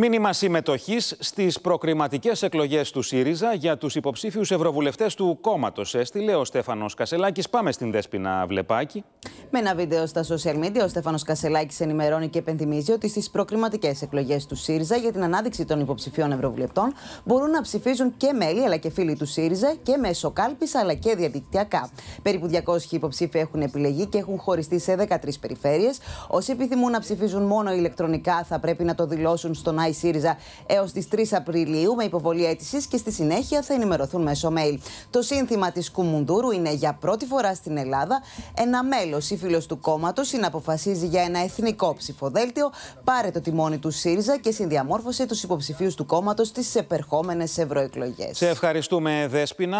Μήνυμα συμμετοχής στις προκριματικές εκλογές του ΣΥΡΙΖΑ για τους υποψήφιους ευρωβουλευτές του κόμματος έστειλε ο Στέφανος Κασελάκης. Πάμε στην Δέσπινα Βλεπάκι. Με ένα βίντεο στα social media, ο Στέφανος Κασελάκης ενημερώνει και επενθυμίζει ότι στις προκριματικές εκλογές του ΣΥΡΙΖΑ για την ανάδειξη των υποψηφίων Ευρωβουλευτών μπορούν να ψηφίζουν και μέλη αλλά και φίλοι του ΣΥΡΙΖΑ και μέσω κάλπης αλλά και διαδικτυακά. Περίπου 200 υποψήφοι έχουν επιλεγεί και έχουν χωριστεί σε 13 περιφέρειες. Όσοι επιθυμούν να ψηφίζουν μόνο ηλεκτρονικά θα πρέπει να το δηλώσουν στον iSύριζα έως τις 3 Απριλίου με υποβολή αίτησης και στη συνέχεια θα ενημερωθούν μέσω mail. Το σύνθημα της Κουμουντούρου είναι για πρώτη φορά στην Ελλάδα ένα μέλος φίλος του κόμματος συναποφασίζει για ένα εθνικό ψηφοδέλτιο, πάρε το τιμόνι του ΣΥΡΙΖΑ και συνδιαμόρφωσε τους υποψηφίους του κόμματος στις επερχόμενες ευρωεκλογές. Σε ευχαριστούμε, Δέσπινα.